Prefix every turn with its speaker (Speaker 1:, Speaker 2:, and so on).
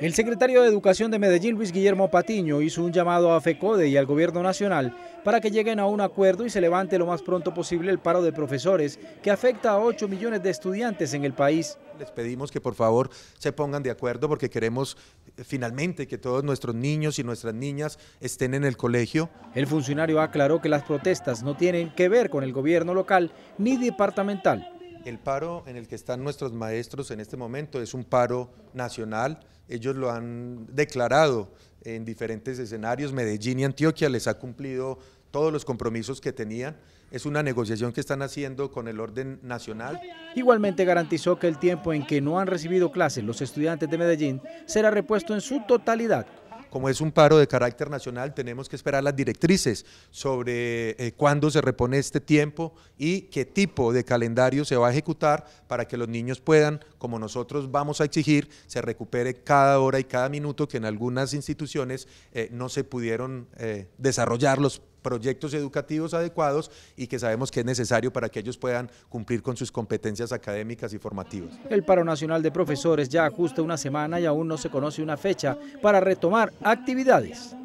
Speaker 1: El secretario de Educación de Medellín, Luis Guillermo Patiño, hizo un llamado a FECODE y al Gobierno Nacional para que lleguen a un acuerdo y se levante lo más pronto posible el paro de profesores que afecta a 8 millones de estudiantes en el país. Les pedimos que por favor se pongan de acuerdo
Speaker 2: porque queremos eh, finalmente que todos nuestros niños y nuestras niñas estén en el colegio. El funcionario aclaró que las protestas no tienen que ver con el gobierno local ni departamental, el paro en el que están nuestros maestros en este momento es un paro nacional, ellos lo han declarado en diferentes escenarios, Medellín y Antioquia les ha cumplido todos los compromisos que tenían. Es una negociación que están haciendo con el orden nacional. Igualmente garantizó que el tiempo en que no han recibido clases los estudiantes de Medellín será repuesto en su totalidad como es un paro de carácter nacional, tenemos que esperar las directrices sobre eh, cuándo se repone este tiempo y qué tipo de calendario se va a ejecutar para que los niños puedan, como nosotros vamos a exigir, se recupere cada hora y cada minuto que en algunas instituciones eh, no se pudieron desarrollarlos. Eh, desarrollar proyectos educativos adecuados y que sabemos que es necesario para que ellos puedan cumplir con sus competencias académicas y formativas.
Speaker 1: El paro nacional de profesores ya ajusta una semana y aún no se conoce una fecha para retomar actividades.